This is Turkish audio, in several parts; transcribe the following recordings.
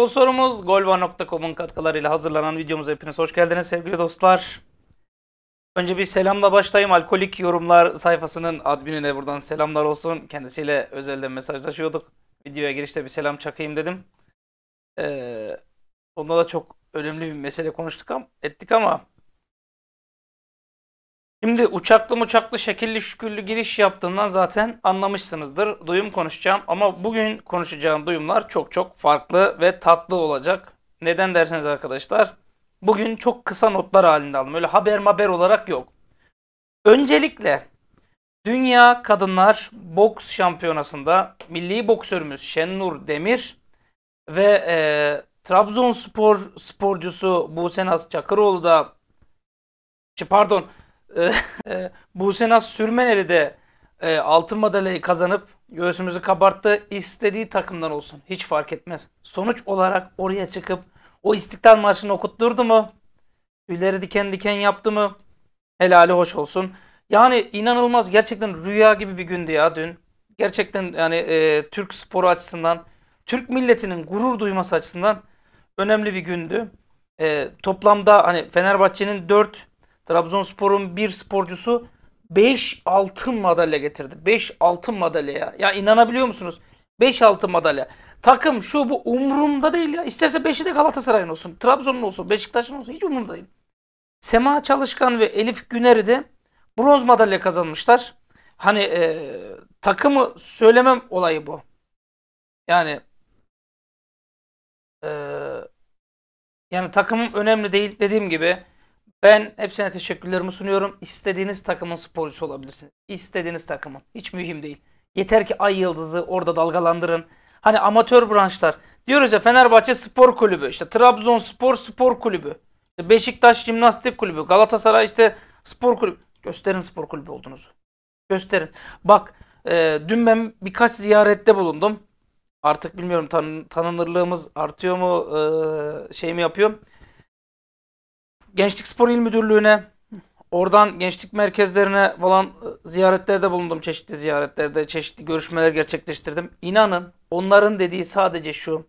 Bu sorumuz golva.com'un katkılarıyla hazırlanan videomuz hepiniz hoş geldiniz sevgili dostlar. Önce bir selamla başlayayım. Alkolik yorumlar sayfasının adminine buradan selamlar olsun. Kendisiyle özelde mesajlaşıyorduk. Videoya girişte bir selam çakayım dedim. Ee, onda da çok önemli bir mesele konuştuk ama ettik ama Şimdi uçaklı uçaklı şekilli şüküllü giriş yaptığından zaten anlamışsınızdır. Duyum konuşacağım ama bugün konuşacağım duyumlar çok çok farklı ve tatlı olacak. Neden derseniz arkadaşlar bugün çok kısa notlar halinde aldım. Öyle haber maber olarak yok. Öncelikle Dünya Kadınlar Boks Şampiyonası'nda milli boksörümüz Şenur Demir ve e, Trabzonspor sporcusu Buse Naz Çakıroğlu da şey, pardon ee, e, Buse Nas Sürmeneli de e, altın madalyayı kazanıp göğsümüzü kabarttı. istediği takımdan olsun. Hiç fark etmez. Sonuç olarak oraya çıkıp o İstiklal Marşı'nı okutturdu mu? Tüyleri diken diken yaptı mı? Helali hoş olsun. Yani inanılmaz gerçekten rüya gibi bir gündü ya dün. Gerçekten yani e, Türk sporu açısından, Türk milletinin gurur duyması açısından önemli bir gündü. E, toplamda hani Fenerbahçe'nin 4 Trabzonspor'un bir sporcusu 5 altın madalya getirdi. 5 altın madalya ya. Ya inanabiliyor musunuz? 5 altın madalya. Takım şu bu umurumda değil ya. İsterse 5'i de Galatasaray'ın olsun, Trabzon'un olsun, Beşiktaş'ın olsun hiç umurumda değil. Sema Çalışkan ve Elif Güner'i de bronz madalya kazanmışlar. Hani e, takımı söylemem olayı bu. Yani e, yani takımım önemli değil dediğim gibi. Ben hepsine teşekkürlerimi sunuyorum. İstediğiniz takımın sporcusu olabilirsiniz. İstediğiniz takımın. Hiç mühim değil. Yeter ki ay yıldızı orada dalgalandırın. Hani amatör branşlar. Diyoruz ya Fenerbahçe Spor Kulübü, işte Trabzonspor Spor Kulübü, Beşiktaş Jimnastik Kulübü, Galatasaray işte Spor Kulübü. Gösterin spor kulübü olduğunuzu. Gösterin. Bak e, dün ben birkaç ziyarette bulundum. Artık bilmiyorum tan tanınırlığımız artıyor mu e, şey mi yapıyor. Gençlik Spor İl Müdürlüğü'ne, oradan gençlik merkezlerine falan e, ziyaretlerde bulundum. Çeşitli ziyaretlerde, çeşitli görüşmeler gerçekleştirdim. İnanın onların dediği sadece şu.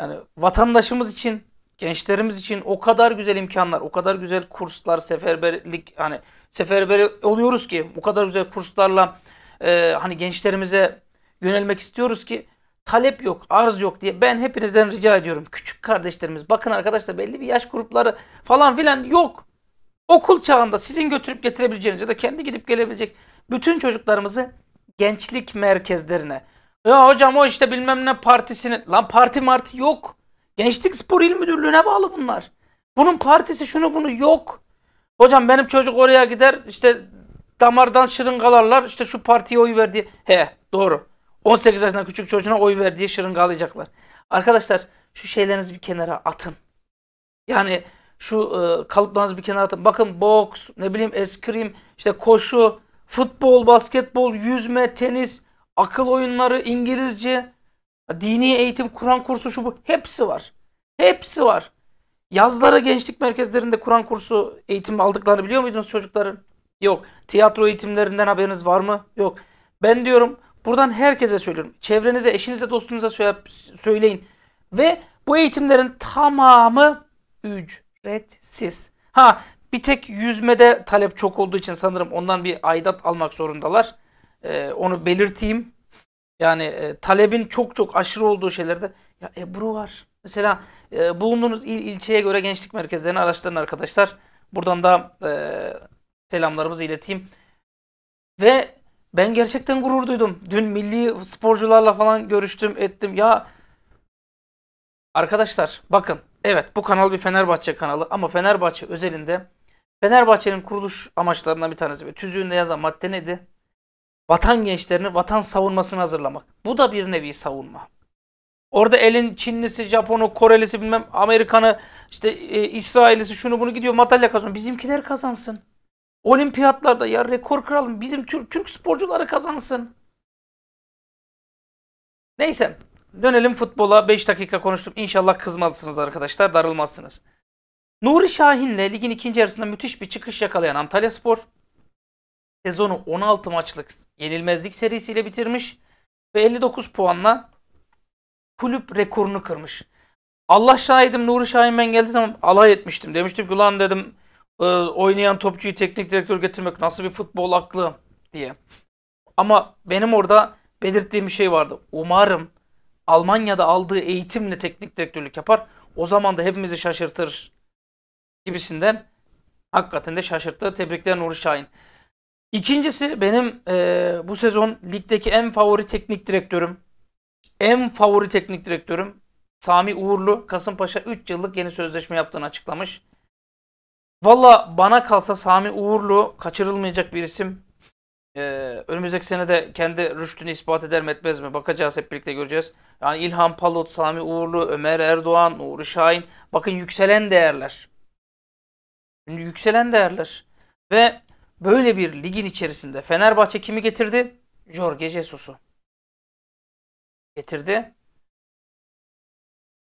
Yani vatandaşımız için, gençlerimiz için o kadar güzel imkanlar, o kadar güzel kurslar, seferberlik hani seferber oluyoruz ki o kadar güzel kurslarla e, hani gençlerimize yönelmek istiyoruz ki talep yok, arz yok diye ben hepinizden rica ediyorum. Küçük kardeşlerimiz bakın arkadaşlar belli bir yaş grupları falan filan yok. Okul çağında sizin götürüp getirebileceğiniz ya da kendi gidip gelebilecek bütün çocuklarımızı gençlik merkezlerine. Ya hocam o işte bilmem ne partisinin Lan parti marti yok. Gençlik Spor il Müdürlüğü'ne bağlı bunlar. Bunun partisi şunu bunu yok. Hocam benim çocuk oraya gider işte damardan şırıngalarlar işte şu partiye oy verdi. He doğru. 18 yaşından küçük çocuğuna oy ver diye şırıngalayacaklar. Arkadaşlar şu şeylerinizi bir kenara atın. Yani şu e, kalıplarınızı bir kenara atın. Bakın boks, ne bileyim eskrim, işte koşu, futbol, basketbol, yüzme, tenis, akıl oyunları, İngilizce, dini eğitim, Kur'an kursu şu bu hepsi var. Hepsi var. Yazlara gençlik merkezlerinde Kur'an kursu eğitimi aldıklarını biliyor muydunuz çocukların? Yok. Tiyatro eğitimlerinden haberiniz var mı? Yok. Ben diyorum Buradan herkese söylüyorum. Çevrenize, eşinize, dostunuza söyleyin. Ve bu eğitimlerin tamamı ücretsiz. Ha bir tek yüzmede talep çok olduğu için sanırım ondan bir aidat almak zorundalar. Ee, onu belirteyim. Yani e, talebin çok çok aşırı olduğu şeylerde ya Ebru var. Mesela e, bulunduğunuz il ilçeye göre gençlik merkezlerini araştırın arkadaşlar. Buradan da e, selamlarımızı ileteyim. Ve ben gerçekten gurur duydum. Dün milli sporcularla falan görüştüm, ettim. Ya arkadaşlar bakın. Evet bu kanal bir Fenerbahçe kanalı ama Fenerbahçe özelinde Fenerbahçe'nin kuruluş amaçlarından bir tanesi ve tüzüğünde yazan madde neydi? Vatan gençlerini vatan savunmasını hazırlamak. Bu da bir nevi savunma. Orada elin Çinlisi, Japonu, Korelisi bilmem Amerikanı, işte e, İsrailisi şunu bunu gidiyor madalya kazanıyor. Bizimkiler kazansın. Olimpiyatlarda ya rekor kıralım. Bizim Türk, Türk sporcuları kazansın. Neyse. Dönelim futbola. 5 dakika konuştum. İnşallah kızmazsınız arkadaşlar. Darılmazsınız. Nuri Şahin'le ligin ikinci yarısında müthiş bir çıkış yakalayan Antalya Spor sezonu 16 maçlık yenilmezlik serisiyle bitirmiş ve 59 puanla kulüp rekorunu kırmış. Allah şahidim Nuri Şahin ben geldiği zaman alay etmiştim. Demiştim ki ulan dedim ee, oynayan topçuyu teknik direktör getirmek nasıl bir futbol aklı diye. Ama benim orada belirttiğim bir şey vardı. Umarım Almanya'da aldığı eğitimle teknik direktörlük yapar. O zaman da hepimizi şaşırtır gibisinden hakikaten de şaşırttı. Tebrikler Nuri Şahin. İkincisi benim e, bu sezon ligdeki en favori teknik direktörüm. En favori teknik direktörüm Sami Uğurlu Kasımpaşa 3 yıllık yeni sözleşme yaptığını açıklamış. Valla bana kalsa Sami Uğurlu kaçırılmayacak bir isim. Ee, önümüzdeki sene de kendi rüştünü ispat eder mi etmez mi bakacağız hep birlikte göreceğiz. Yani İlhan Palut, Sami Uğurlu, Ömer Erdoğan, Uğur Şahin bakın yükselen değerler. Şimdi yükselen değerler. Ve böyle bir ligin içerisinde Fenerbahçe kimi getirdi? Jorge Jesus'u. Getirdi.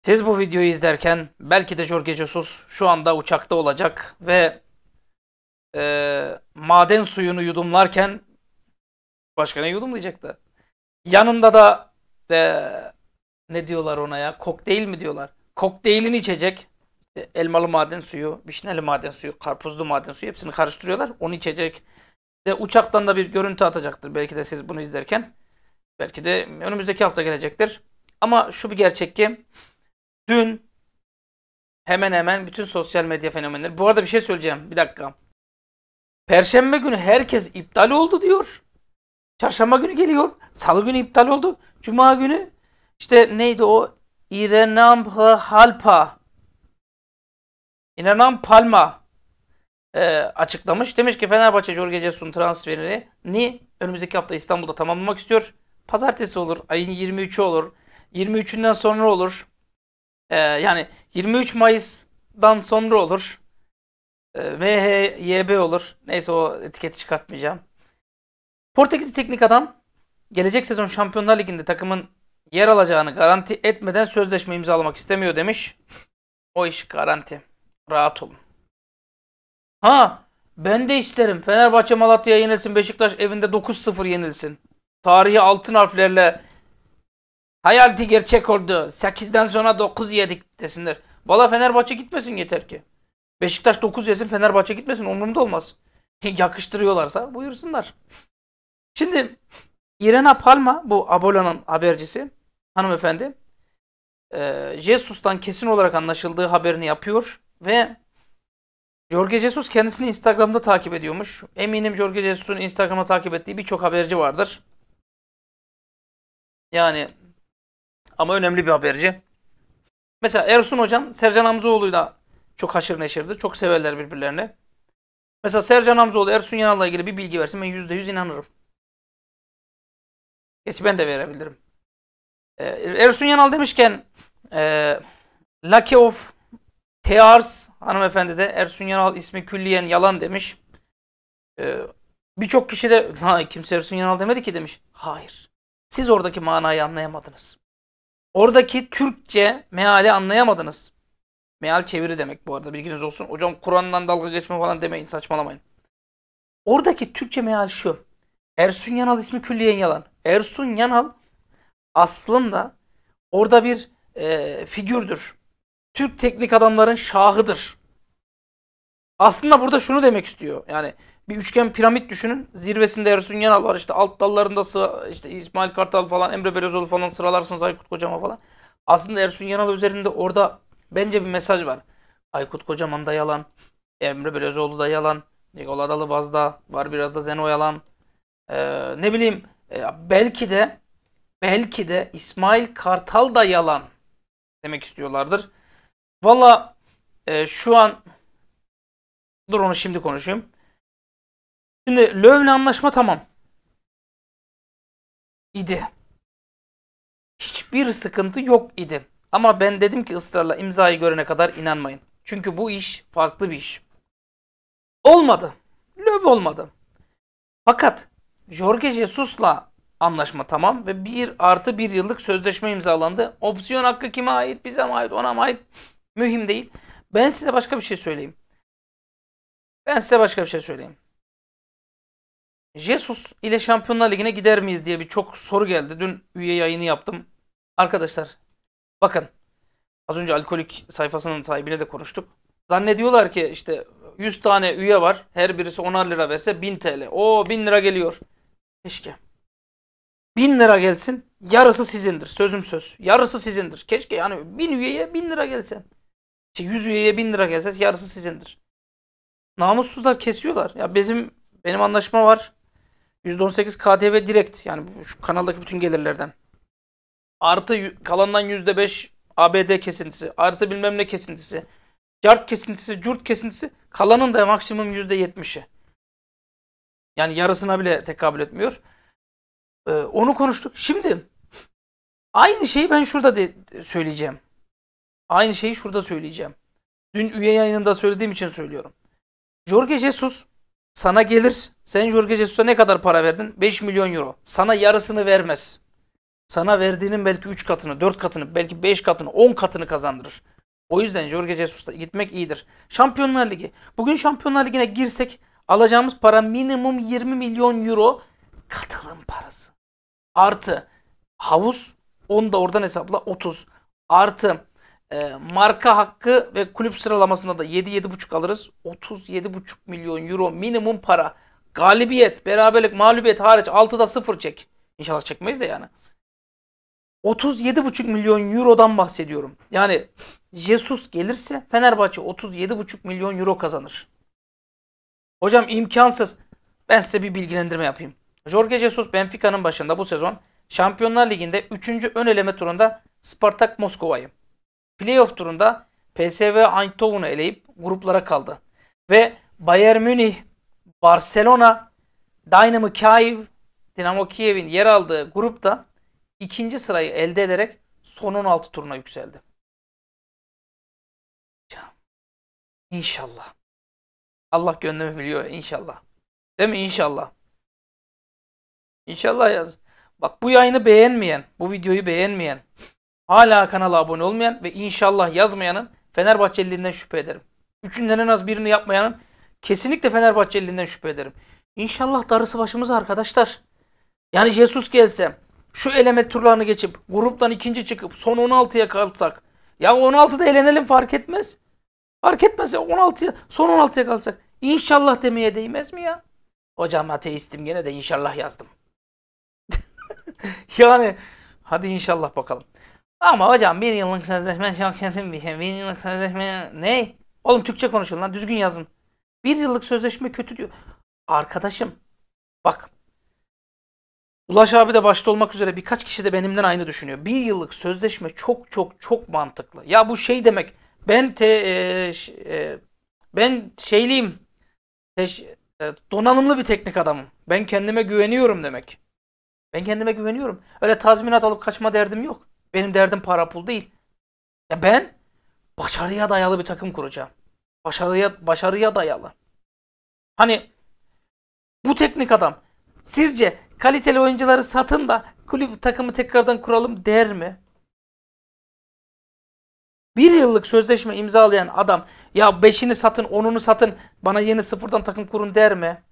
Siz bu videoyu izlerken belki de Jorge Jesus şu anda uçakta olacak ve e, maden suyunu yudumlarken başka ne yudumlayacaktı? Yanında da e, ne diyorlar ona ya? Kokteyl mi diyorlar? Kokteylini içecek. İşte elmalı maden suyu, vişneli maden suyu, karpuzlu maden suyu hepsini karıştırıyorlar. Onu içecek. Ve uçaktan da bir görüntü atacaktır belki de siz bunu izlerken. Belki de önümüzdeki hafta gelecektir. Ama şu bir gerçek ki Dün hemen hemen bütün sosyal medya fenomenleri. Bu arada bir şey söyleyeceğim. Bir dakika. Perşembe günü herkes iptal oldu diyor. Çarşamba günü geliyor. Salı günü iptal oldu. Cuma günü işte neydi o? İrenampa Halpa. İrenam Palma e, açıklamış. Demiş ki Fenerbahçe Jorge Jesus'un transferini ni önümüzdeki hafta İstanbul'da tamamlamak istiyor. Pazartesi olur, ayın 23'ü olur. 23'ünden sonra olur. Ee, yani 23 Mayıs'dan sonra olur. MHYB ee, olur. Neyse o etiketi çıkartmayacağım. Portekizli teknik adam gelecek sezon Şampiyonlar Ligi'nde takımın yer alacağını garanti etmeden sözleşme imzalamak istemiyor demiş. O iş garanti. Rahat olun. Ha ben de isterim. Fenerbahçe Malatya yenilsin. Beşiktaş evinde 9-0 yenilsin. Tarihi altın harflerle Hayalti gerçek oldu. 8'den sonra 9 yedik desinler. Valla Fenerbahçe gitmesin yeter ki. Beşiktaş 9 yesin Fenerbahçe gitmesin umurumda olmaz. Yakıştırıyorlarsa buyursunlar. Şimdi Irena Palma bu Abola'nın habercisi hanımefendi e, Jesus'tan kesin olarak anlaşıldığı haberini yapıyor ve Jorge Jesus kendisini Instagram'da takip ediyormuş. Eminim Jorge Jesus'un Instagram'da takip ettiği birçok haberci vardır. Yani ama önemli bir haberci. Mesela Ersun Hocam Sercan Hamzoğlu'yla çok haşır neşirdir. Çok severler birbirlerini. Mesela Sercan Hamzoğlu Ersun Yanal'la ilgili bir bilgi versin ben yüzde yüz inanırım. Geç ben de verebilirim. Ee, Ersun Yanal demişken e, Lucky of Tears hanımefendi de Ersun Yanal ismi külliyen yalan demiş. Ee, Birçok kişi de ha, kimse Ersun Yanal demedi ki demiş. Hayır. Siz oradaki manayı anlayamadınız. Oradaki Türkçe meali anlayamadınız. Meal çeviri demek bu arada bilginiz olsun. Hocam Kur'an'dan dalga geçme falan demeyin saçmalamayın. Oradaki Türkçe meal şu. Ersun Yanal ismi külliyen yalan. Ersun Yanal aslında orada bir e, figürdür. Türk teknik adamların şahıdır. Aslında burada şunu demek istiyor. Yani bir üçgen piramit düşünün. Zirvesinde Ersun Yanal var. İşte alt dallarında sıra, işte İsmail Kartal falan, Emre Belezoğlu falan sıralarsınız Aykut Kocaman falan. Aslında Ersun Yanal üzerinde orada bence bir mesaj var. Aykut Kocaman da yalan. Emre Belezoğlu da yalan. Nikola Adalabaz'da var biraz da Zeno yalan. Ee, ne bileyim e, belki de belki de İsmail Kartal da yalan demek istiyorlardır. Valla e, şu an dur onu şimdi konuşayım. Şimdi Löv'le anlaşma tamam. İdi. Hiçbir sıkıntı yok idi. Ama ben dedim ki ısrarla imzayı görene kadar inanmayın. Çünkü bu iş farklı bir iş. Olmadı. Löv olmadı. Fakat Jorge Jesus'la anlaşma tamam ve 1 artı 1 yıllık sözleşme imzalandı. Opsiyon hakkı kime ait, bize mi ait, ona mı ait mühim değil. Ben size başka bir şey söyleyeyim. Ben size başka bir şey söyleyeyim. Jesus ile Şampiyonlar Ligi'ne gider miyiz diye bir çok soru geldi. Dün üye yayını yaptım. Arkadaşlar bakın az önce alkolik sayfasının sahibiyle de konuştuk. Zannediyorlar ki işte 100 tane üye var. Her birisi 10'ar lira verse 1000 TL. O 1000 lira geliyor. Keşke. 1000 lira gelsin. Yarısı sizindir. Sözüm söz. Yarısı sizindir. Keşke yani 1000 üyeye 1000 lira gelse. 100 üyeye 1000 lira gelse yarısı sizindir. Namussuzlar kesiyorlar. Ya bizim benim anlaşma var. %18 KDV direkt yani şu kanaldaki bütün gelirlerden. Artı kalandan %5 ABD kesintisi, artı bilmem ne kesintisi, cart kesintisi, curt kesintisi kalanın da maksimum %70'i. Yani yarısına bile tekabül etmiyor. Ee, onu konuştuk. Şimdi aynı şeyi ben şurada de söyleyeceğim. Aynı şeyi şurada söyleyeceğim. Dün üye yayınında söylediğim için söylüyorum. Jorge Jesus sana gelir. Sen Jorge Jesus'a ne kadar para verdin? 5 milyon euro. Sana yarısını vermez. Sana verdiğinin belki 3 katını, 4 katını, belki 5 katını, 10 katını kazandırır. O yüzden Jorge Jesus'ta gitmek iyidir. Şampiyonlar Ligi. Bugün Şampiyonlar Ligi'ne girsek alacağımız para minimum 20 milyon euro katılım parası. Artı havuz onu da oradan hesapla 30. Artı e, marka hakkı ve kulüp sıralamasında da 7-7,5 alırız. 37,5 milyon euro minimum para. Galibiyet, beraberlik, mağlubiyet hariç 6'da 0 çek. İnşallah çekmeyiz de yani. 37,5 milyon eurodan bahsediyorum. Yani Jesus gelirse Fenerbahçe 37,5 milyon euro kazanır. Hocam imkansız. Ben size bir bilgilendirme yapayım. Jorge Jesus Benfica'nın başında bu sezon Şampiyonlar Ligi'nde 3. ön eleme turunda Spartak Moskova'yı Playoff turunda PSV Eindhoven'u eleyip gruplara kaldı. Ve Bayern Münih, Barcelona, Dynamo Kiev, Dinamo Kiev'in yer aldığı grupta ikinci sırayı elde ederek son 16 turuna yükseldi. İnşallah. Allah gönlümü biliyor inşallah. Değil mi? İnşallah. İnşallah yaz. Bak bu yayını beğenmeyen, bu videoyu beğenmeyen, hala kanala abone olmayan ve inşallah yazmayanın Fenerbahçeliliğinden şüphe ederim. Üçünden en az birini yapmayanın kesinlikle Fenerbahçeliliğinden şüphe ederim. İnşallah darısı başımıza arkadaşlar. Yani Jesus gelse şu eleme turlarını geçip gruptan ikinci çıkıp son 16'ya kalsak. Ya 16'da elenelim fark etmez. Fark etmez ya 16'ya son 16'ya kalsak. İnşallah demeye değmez mi ya? Hocam ateistim gene de inşallah yazdım. yani hadi inşallah bakalım. Ama hocam bir yıllık sözleşme çok kötü bir şey. Bir yıllık sözleşme ne? Oğlum Türkçe konuşun lan düzgün yazın. Bir yıllık sözleşme kötü diyor. Arkadaşım bak. Ulaş abi de başta olmak üzere birkaç kişi de benimden aynı düşünüyor. Bir yıllık sözleşme çok çok çok mantıklı. Ya bu şey demek ben te, e, e, ben şeyliyim. Teş, e, donanımlı bir teknik adamım. Ben kendime güveniyorum demek. Ben kendime güveniyorum. Öyle tazminat alıp kaçma derdim yok. Benim derdim para pul değil. Ya ben başarıya dayalı bir takım kuracağım. Başarıya başarıya dayalı. Hani bu teknik adam sizce kaliteli oyuncuları satın da kulüp takımı tekrardan kuralım der mi? Bir yıllık sözleşme imzalayan adam ya beşini satın onunu satın bana yeni sıfırdan takım kurun der mi?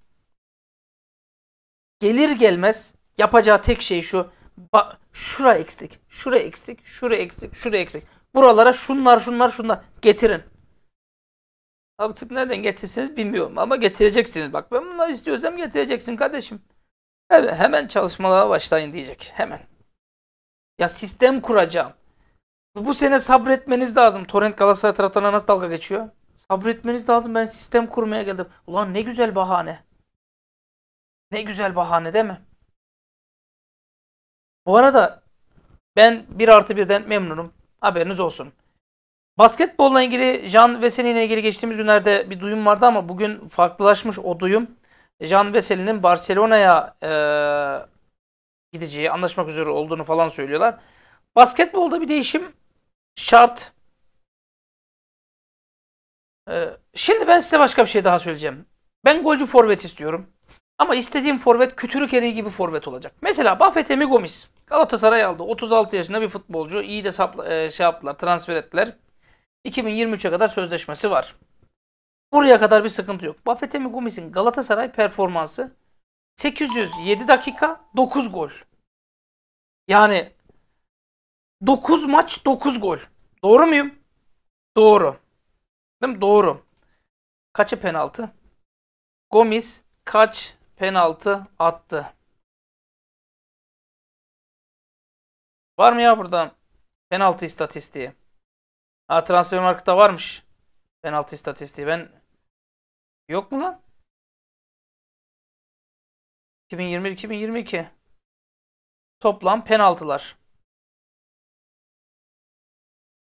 Gelir gelmez yapacağı tek şey şu Ba şura eksik, şura eksik, şura eksik, şura eksik. Buralara şunlar, şunlar, şunlar getirin. Artık nereden getirsiniz bilmiyorum ama getireceksiniz. Bak ben bunları istiyorsam getireceksin kardeşim. Evet hemen çalışmalara başlayın diyecek. Hemen. Ya sistem kuracağım. Bu sene sabretmeniz lazım. Torrent Galatasaray taraftarına nasıl dalga geçiyor? Sabretmeniz lazım ben sistem kurmaya geldim. Ulan ne güzel bahane. Ne güzel bahane değil mi? Bu arada ben 1 artı 1'den memnunum. Haberiniz olsun. Basketbolla ilgili Jan Vesely ile ilgili geçtiğimiz günlerde bir duyum vardı ama bugün farklılaşmış o duyum. Jan Veselin'in Barcelona'ya e, gideceği, anlaşmak üzere olduğunu falan söylüyorlar. Basketbolda bir değişim şart. E, şimdi ben size başka bir şey daha söyleyeceğim. Ben golcü forvet istiyorum. Ama istediğim forvet kütürük eriği gibi forvet olacak. Mesela Buffett Emi Gomis. Galatasaray aldı. 36 yaşında bir futbolcu. İyi de sapla, e, şey yaptılar, transfer ettiler. 2023'e kadar sözleşmesi var. Buraya kadar bir sıkıntı yok. Bafetemi Gomis'in Galatasaray performansı 807 dakika 9 gol. Yani 9 maç 9 gol. Doğru muyum? Doğru. Değil mi? Doğru. Kaçı penaltı? Gomis kaç penaltı attı? Var mı ya burada penaltı istatistiği? Ha transfer markta varmış. Penaltı istatistiği. Ben yok mu lan? 2021-2022 toplam penaltılar.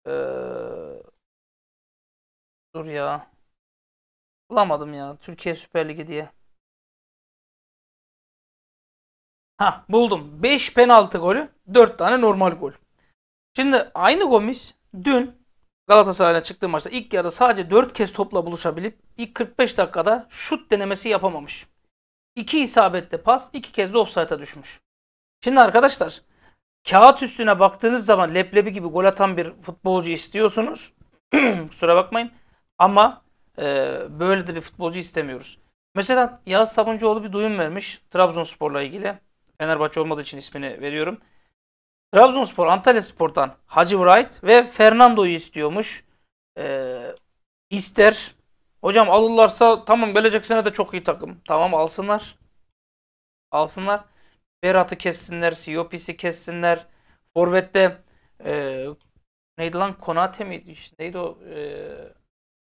Ee, dur ya. Bulamadım ya. Türkiye Süper Ligi diye. Ha buldum. 5 penaltı golü 4 tane normal gol. Şimdi aynı Gomis dün Galatasaray'la çıktığı maçta ilk yarıda sadece 4 kez topla buluşabilip ilk 45 dakikada şut denemesi yapamamış. 2 isabetli pas, 2 kez de offside'a düşmüş. Şimdi arkadaşlar kağıt üstüne baktığınız zaman leblebi gibi gol atan bir futbolcu istiyorsunuz. Kusura bakmayın. Ama e, böyle de bir futbolcu istemiyoruz. Mesela Yağız Sabuncuoğlu bir duyum vermiş Trabzonspor'la ilgili. Fenerbahçe olmadığı için ismini veriyorum. Trabzonspor Antalya Spor'dan Hacı Wright ve Fernando'yu istiyormuş. Ee, ister. Hocam alırlarsa tamam gelecek sene de çok iyi takım. Tamam alsınlar. Alsınlar. Berat'ı kessinler. Siyopis'i kessinler. Forvet'te e, neydi lan? Konate miydi? neydi o? E,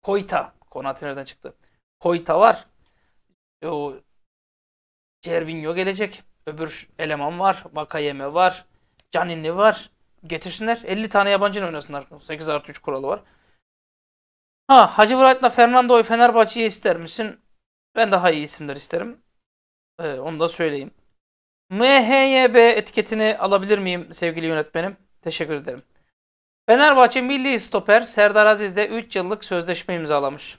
Koita. Konate nereden çıktı? Koyta var. o Cervinho gelecek. Öbür eleman var. Bakayeme var. Yani ne var? Getirsinler. 50 tane yabancı oynasınlar. 8 artı 3 kuralı var. Ha Hacı Wright'la Fernando'yu Fenerbahçe'ye ister misin? Ben daha iyi isimler isterim. Ee, onu da söyleyeyim. MHYB etiketini alabilir miyim sevgili yönetmenim? Teşekkür ederim. Fenerbahçe milli stoper Serdar Aziz'de 3 yıllık sözleşme imzalamış.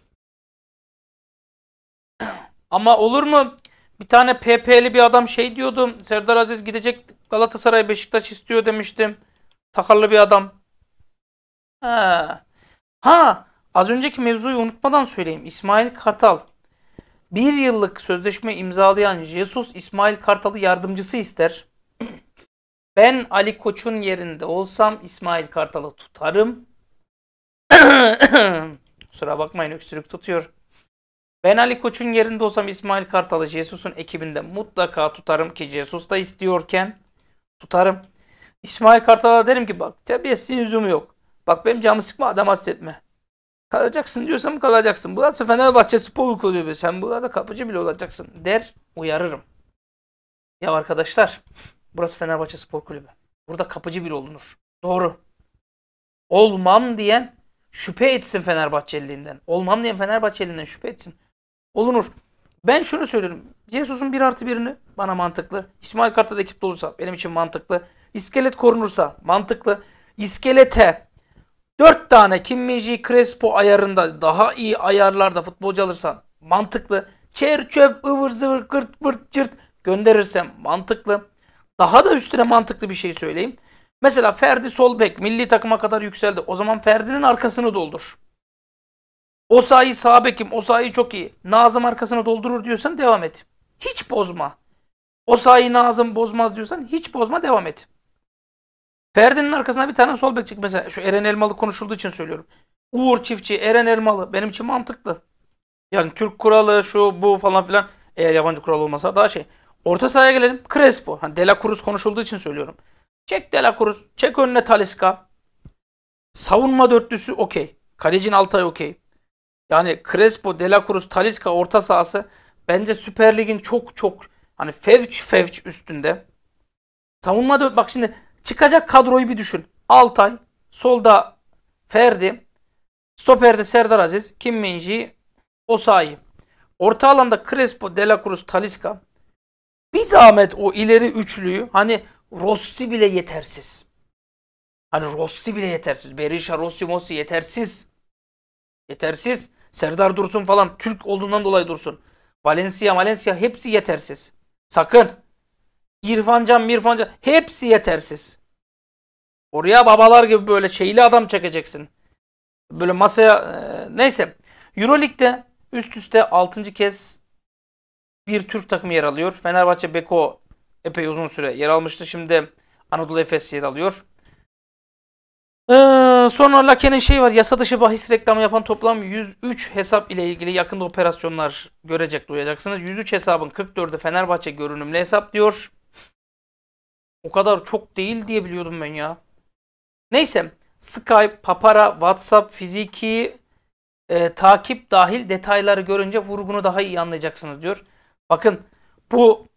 Ama olur mu? Bir tane PP'li bir adam şey diyordum. Serdar Aziz gidecek Galatasaray Beşiktaş istiyor demiştim. Sakallı bir adam. Ha. ha az önceki mevzuyu unutmadan söyleyeyim. İsmail Kartal. Bir yıllık sözleşme imzalayan Jesus İsmail Kartal'ı yardımcısı ister. Ben Ali Koç'un yerinde olsam İsmail Kartal'ı tutarım. Kusura bakmayın öksürük tutuyor. Ben Ali Koç'un yerinde olsam İsmail Kartal'ı Jesus'un ekibinde mutlaka tutarım ki Jesus da istiyorken tutarım. İsmail Kartal'a derim ki bak sizin lüzumu yok. Bak benim camı sıkma adam hasretme. Kalacaksın diyorsam kalacaksın. Burası Fenerbahçe spor kulübü. Sen burada kapıcı bile olacaksın der uyarırım. Ya arkadaşlar burası Fenerbahçe spor kulübü. Burada kapıcı bile olunur. Doğru. Olmam diyen şüphe etsin Fenerbahçeliliğinden. Olmam diyen Fenerbahçeliliğinden şüphe etsin olunur. Ben şunu söylüyorum. Jesus'un bir artı birini bana mantıklı. İsmail Kartal ekipte olursa benim için mantıklı. İskelet korunursa mantıklı. İskelete dört tane Kimminji Crespo ayarında daha iyi ayarlarda futbolcu alırsan mantıklı. Çer çöp ıvır zıvır kırt pırt cırt gönderirsem mantıklı. Daha da üstüne mantıklı bir şey söyleyeyim. Mesela Ferdi sol milli takıma kadar yükseldi. O zaman Ferdi'nin arkasını doldur. O sayı sabekim, o sayı çok iyi. Nazım arkasına doldurur diyorsan devam et. Hiç bozma. O sayı Nazım bozmaz diyorsan hiç bozma devam et. Ferdi'nin arkasına bir tane sol bek çık. Mesela şu Eren Elmalı konuşulduğu için söylüyorum. Uğur Çiftçi, Eren Elmalı benim için mantıklı. Yani Türk kuralı şu bu falan filan. Eğer yabancı kural olmasa daha şey. Orta sahaya gelelim. Crespo. Hani Dela Cruz konuşulduğu için söylüyorum. Çek Dela Cruz. Çek önüne Taliska. Savunma dörtlüsü okey. Kalecin Altay okey. Yani Crespo, De La Talisca orta sahası bence Süper Lig'in çok çok hani fevç fevç üstünde. Savunma da bak şimdi çıkacak kadroyu bir düşün. Altay, solda Ferdi, stoperde Serdar Aziz, Kim Minji, Osayi. Orta alanda Crespo, De La Cruz, Talisca. Bir zahmet o ileri üçlüyü hani Rossi bile yetersiz. Hani Rossi bile yetersiz. Berisha Rossi Mossi yetersiz. Yetersiz. Serdar Dursun falan Türk olduğundan dolayı Dursun. Valencia, Valencia hepsi yetersiz. Sakın. İrfancan, Mirfancan hepsi yetersiz. Oraya babalar gibi böyle şeyli adam çekeceksin. Böyle masaya e, neyse. Euroleague'de üst üste 6. kez bir Türk takımı yer alıyor. Fenerbahçe Beko epey uzun süre yer almıştı. Şimdi Anadolu Efes yer alıyor. Ee, ee, sonra Lake'nin şey var. Yasa dışı bahis reklamı yapan toplam 103 hesap ile ilgili yakında operasyonlar görecek duyacaksınız. 103 hesabın 44'ü Fenerbahçe görünümlü hesap diyor. O kadar çok değil diye biliyordum ben ya. Neyse Skype, Papara, WhatsApp, fiziki e, takip dahil detayları görünce vurgunu daha iyi anlayacaksınız diyor. Bakın bu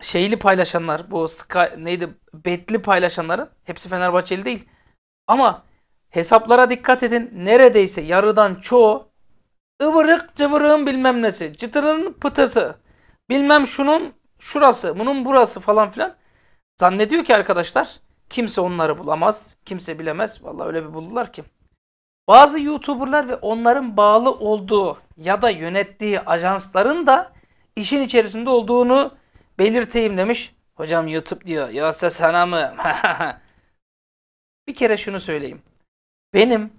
şeyli paylaşanlar, bu Sky, neydi betli paylaşanların hepsi Fenerbahçeli değil. Ama Hesaplara dikkat edin. Neredeyse yarıdan çoğu ıvırık cıvırığın bilmem nesi, çıtırın pıtırsı, bilmem şunun şurası, bunun burası falan filan. Zannediyor ki arkadaşlar kimse onları bulamaz, kimse bilemez. Valla öyle bir buldular ki. Bazı YouTuber'lar ve onların bağlı olduğu ya da yönettiği ajansların da işin içerisinde olduğunu belirteyim demiş. Hocam YouTube diyor. Ya sen sana mı? bir kere şunu söyleyeyim benim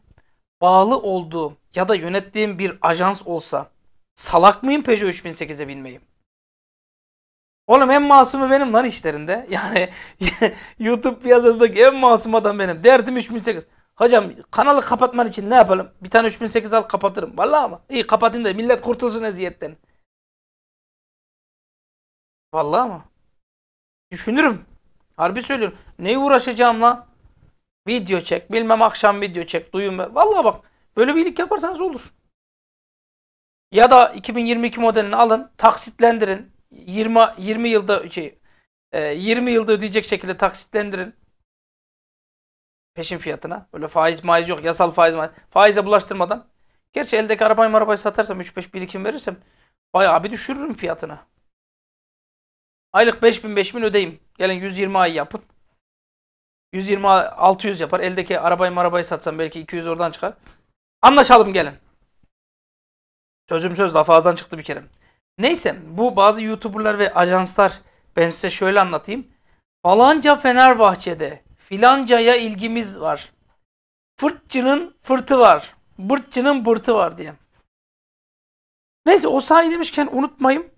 bağlı olduğum ya da yönettiğim bir ajans olsa salak mıyım Peugeot 3008'e binmeyi? Oğlum en masumu benim lan işlerinde. Yani YouTube piyasasındaki en masum adam benim. Derdim 3008. Hocam kanalı kapatman için ne yapalım? Bir tane 3008 al kapatırım. Vallahi ama. İyi kapatayım da millet kurtulsun eziyetten. Vallahi ama. Düşünürüm. Harbi söylüyorum. Neyi uğraşacağım la? Video çek, bilmem akşam video çek, duyum ver. Vallahi bak böyle bir iyilik yaparsanız olur. Ya da 2022 modelini alın, taksitlendirin. 20 20 yılda şey 20 e, yılda ödeyecek şekilde taksitlendirin. Peşin fiyatına. Böyle faiz maiz yok. Yasal faiz maiz. Faize bulaştırmadan. Gerçi eldeki arabayı marabayı satarsam 3-5 birikim verirsem bayağı bir düşürürüm fiyatını. Aylık 5000-5000 ödeyim. Gelin 120 ay yapın. 120 600 yapar. Eldeki arabayı marabayı satsam belki 200 oradan çıkar. Anlaşalım gelin. Sözüm söz laf ağızdan çıktı bir kere. Neyse bu bazı YouTuber'lar ve ajanslar ben size şöyle anlatayım. Falanca Fenerbahçe'de filancaya ilgimiz var. Fırtçının fırtı var. Bırtçının bırtı var diye. Neyse o sahi demişken unutmayayım.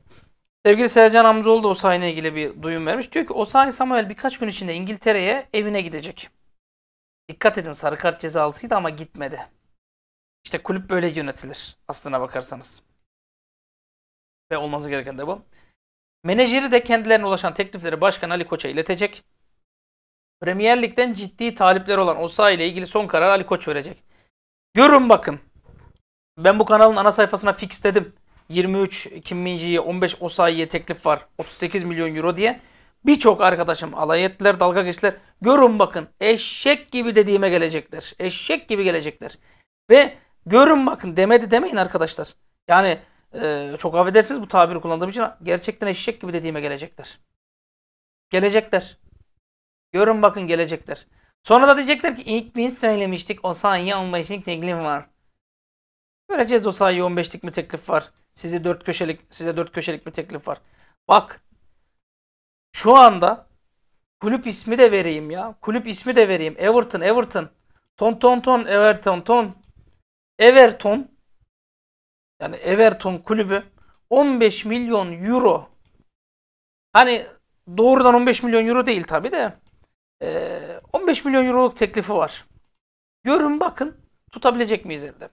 Sevgili Sercan Hamzoğlu da o ilgili bir duyum vermiş. Diyor ki Osay Samuel birkaç gün içinde İngiltere'ye evine gidecek. Dikkat edin sarı kart cezalısıydı ama gitmedi. İşte kulüp böyle yönetilir aslına bakarsanız. Ve olması gereken de bu. Menajeri de kendilerine ulaşan teklifleri Başkan Ali Koç'a iletecek. Premier Lig'den ciddi talipler olan Osa ile ilgili son karar Ali Koç verecek. Görün bakın. Ben bu kanalın ana sayfasına fix dedim. 23 Kim Minji'ye, 15 Osayi'ye teklif var. 38 milyon euro diye. Birçok arkadaşım alay ettiler, dalga geçtiler. Görün bakın eşek gibi dediğime gelecekler. Eşek gibi gelecekler. Ve görün bakın demedi demeyin arkadaşlar. Yani e, çok affedersiniz bu tabiri kullandığım için gerçekten eşek gibi dediğime gelecekler. Gelecekler. Görün bakın gelecekler. Sonra da diyecekler ki ilk biz söylemiştik Osayi'ye 15'lik teklif var. göreceğiz Osayi'ye 15'lik mi teklif var. Sizi dört köşelik, size dört köşelik bir teklif var. Bak. Şu anda kulüp ismi de vereyim ya. Kulüp ismi de vereyim. Everton, Everton. Ton ton ton Everton ton. Everton. Yani Everton kulübü 15 milyon euro. Hani doğrudan 15 milyon euro değil tabi de. 15 ee, milyon euroluk teklifi var. Görün bakın tutabilecek miyiz elde?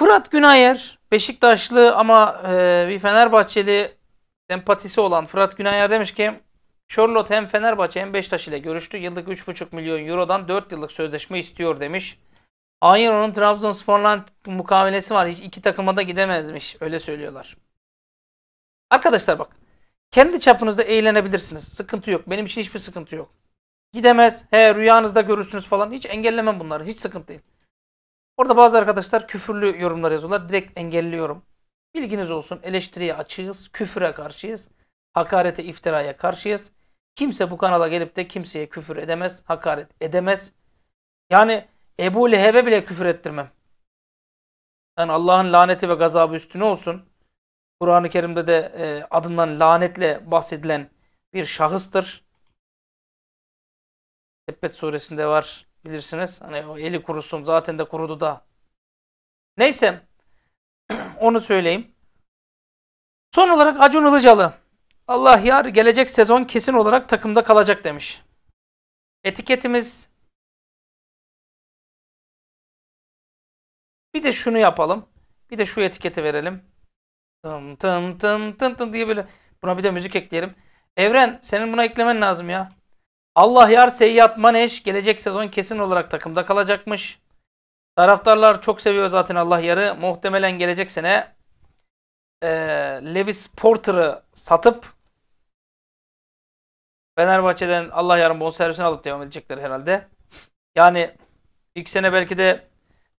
Fırat Günayer, Beşiktaşlı ama e, bir Fenerbahçeli empatisi olan Fırat Günayer demiş ki Charlotte hem Fenerbahçe hem Beşiktaş ile görüştü. Yıllık 3,5 milyon eurodan 4 yıllık sözleşme istiyor demiş. onun Trabzonspor'la mukavelesi var. Hiç iki takıma da gidemezmiş. Öyle söylüyorlar. Arkadaşlar bak. Kendi çapınızda eğlenebilirsiniz. Sıkıntı yok. Benim için hiçbir sıkıntı yok. Gidemez. He rüyanızda görürsünüz falan. Hiç engellemem bunları. Hiç sıkıntı değil. Orada bazı arkadaşlar küfürlü yorumlar yazıyorlar. Direkt engelliyorum. Bilginiz olsun eleştiriye açığız, küfüre karşıyız, hakarete, iftiraya karşıyız. Kimse bu kanala gelip de kimseye küfür edemez, hakaret edemez. Yani Ebu Leheb'e bile küfür ettirmem. Yani Allah'ın laneti ve gazabı üstüne olsun. Kur'an-ı Kerim'de de e, adından lanetle bahsedilen bir şahıstır. Tebbet suresinde var. Bilirsiniz hani o eli kurusun zaten de kurudu da. Neyse onu söyleyeyim. Son olarak Acun Ilıcalı. Allah yar gelecek sezon kesin olarak takımda kalacak demiş. Etiketimiz Bir de şunu yapalım. Bir de şu etiketi verelim. Tın tın tın tın tın diye böyle. Buna bir de müzik ekleyelim. Evren senin buna eklemen lazım ya. Allah yar Seyyat Maneş gelecek sezon kesin olarak takımda kalacakmış. Taraftarlar çok seviyor zaten Allah yarı. Muhtemelen gelecek sene e, Lewis Porter'ı satıp Fenerbahçe'den Allah yarın bonservisini alıp devam edecekler herhalde. Yani ilk sene belki de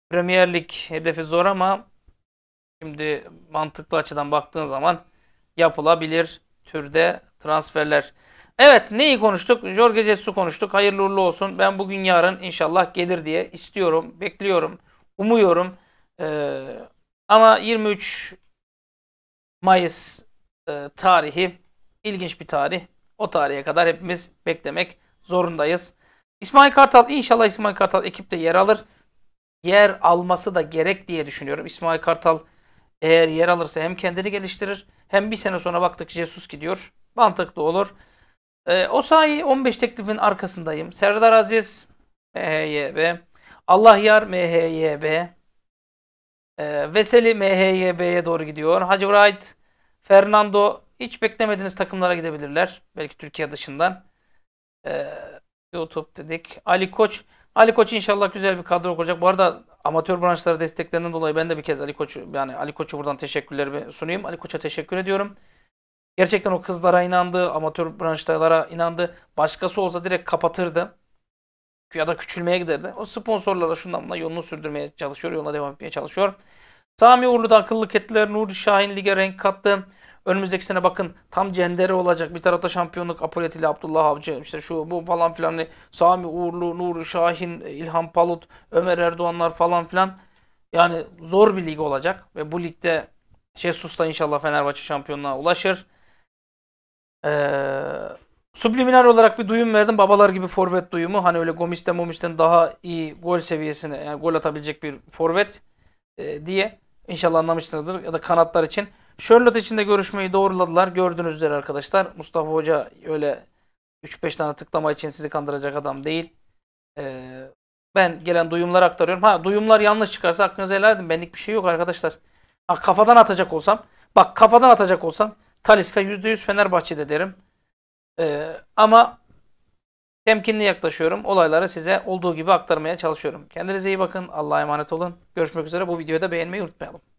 Premier Lig hedefi zor ama şimdi mantıklı açıdan baktığın zaman yapılabilir türde transferler. Evet neyi konuştuk? Jorge Jesus'u konuştuk. Hayırlı uğurlu olsun. Ben bugün yarın inşallah gelir diye istiyorum, bekliyorum, umuyorum. Ee, ama 23 Mayıs e, tarihi ilginç bir tarih. O tarihe kadar hepimiz beklemek zorundayız. İsmail Kartal inşallah İsmail Kartal ekipte yer alır. Yer alması da gerek diye düşünüyorum. İsmail Kartal eğer yer alırsa hem kendini geliştirir hem bir sene sonra baktık Jesus gidiyor. Mantıklı olur. E, ee, o sahi 15 teklifin arkasındayım. Serdar Aziz MHYB, Allah Yar MHYB, e, ee, Veseli MHYB'ye doğru gidiyor. Hacı Wright, Fernando hiç beklemediğiniz takımlara gidebilirler. Belki Türkiye dışından. E, YouTube dedik. Ali Koç. Ali Koç inşallah güzel bir kadro kuracak. Bu arada amatör branşlara desteklerinden dolayı ben de bir kez Ali Koç yani Ali Koç'u buradan teşekkürlerimi sunayım. Ali Koç'a teşekkür ediyorum. Gerçekten o kızlara inandı, amatör branşlara inandı. Başkası olsa direkt kapatırdı. Ya da küçülmeye giderdi. O sponsorlara şundan buna yolunu sürdürmeye çalışıyor, yoluna devam etmeye çalışıyor. Sami Uğurlu'da akıllı kettiler. Nuri Şahin lige renk kattı. Önümüzdeki sene bakın tam cendere olacak. Bir tarafta şampiyonluk Apolet ile Abdullah Avcı işte şu bu falan filan. Hani Sami Uğurlu, Nuri Şahin, İlhan Palut, Ömer Erdoğanlar falan filan. Yani zor bir lig olacak ve bu ligde Jesus da inşallah Fenerbahçe şampiyonluğa ulaşır. Eee subliminal olarak bir duyum verdim. Babalar gibi forvet duyumu. Hani öyle Gomis'ten Momis'ten daha iyi gol seviyesine yani gol atabilecek bir forvet e, diye. İnşallah anlamışsınızdır. Ya da kanatlar için. Charlotte için de görüşmeyi doğruladılar. Gördüğünüz üzere arkadaşlar. Mustafa Hoca öyle 3-5 tane tıklama için sizi kandıracak adam değil. E, ben gelen duyumları aktarıyorum. Ha duyumlar yanlış çıkarsa hakkınızı helal edin. Benlik bir şey yok arkadaşlar. Ha, kafadan atacak olsam. Bak kafadan atacak olsam Taliska %100 Fenerbahçe'de derim. Ee, ama temkinli yaklaşıyorum. Olayları size olduğu gibi aktarmaya çalışıyorum. Kendinize iyi bakın. Allah'a emanet olun. Görüşmek üzere. Bu videoda beğenmeyi unutmayalım.